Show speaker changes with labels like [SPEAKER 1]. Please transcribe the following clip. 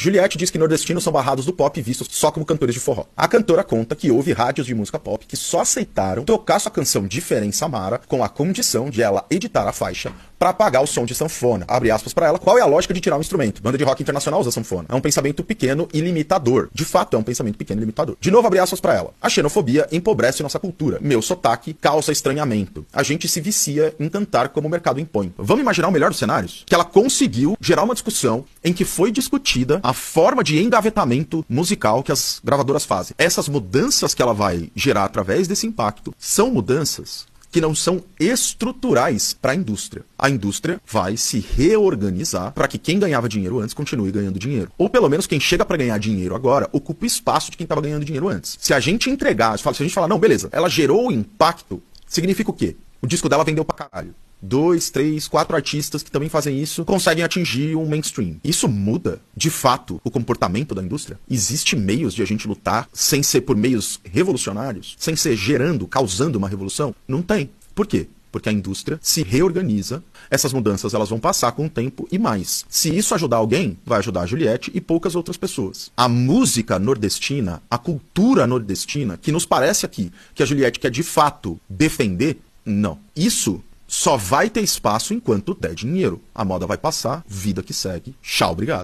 [SPEAKER 1] Juliette diz que nordestinos são barrados do pop vistos só como cantores de forró. A cantora conta que houve rádios de música pop que só aceitaram tocar sua canção Diferença Mara com a condição de ela editar a faixa para pagar o som de sanfona. Abre aspas para ela, qual é a lógica de tirar um instrumento? Banda de rock internacional usa sanfona. É um pensamento pequeno e limitador. De fato, é um pensamento pequeno e limitador. De novo, abre aspas para ela. A xenofobia empobrece nossa cultura. Meu sotaque causa estranhamento. A gente se vicia em cantar como o mercado impõe. Vamos imaginar o melhor dos cenários? Que ela conseguiu gerar uma discussão em que foi discutida a forma de engavetamento musical que as gravadoras fazem. Essas mudanças que ela vai gerar através desse impacto são mudanças que não são estruturais para a indústria. A indústria vai se reorganizar para que quem ganhava dinheiro antes continue ganhando dinheiro. Ou pelo menos quem chega para ganhar dinheiro agora ocupa o espaço de quem estava ganhando dinheiro antes. Se a gente entregar, se a gente falar, não, beleza, ela gerou impacto, significa o quê? O disco dela vendeu para caralho dois, três, quatro artistas que também fazem isso conseguem atingir um mainstream. Isso muda, de fato, o comportamento da indústria? Existe meios de a gente lutar sem ser por meios revolucionários? Sem ser gerando, causando uma revolução? Não tem. Por quê? Porque a indústria se reorganiza, essas mudanças elas vão passar com o tempo e mais. Se isso ajudar alguém, vai ajudar a Juliette e poucas outras pessoas. A música nordestina, a cultura nordestina, que nos parece aqui que a Juliette quer de fato defender, não. Isso só vai ter espaço enquanto der dinheiro. A moda vai passar, vida que segue. Tchau, obrigado.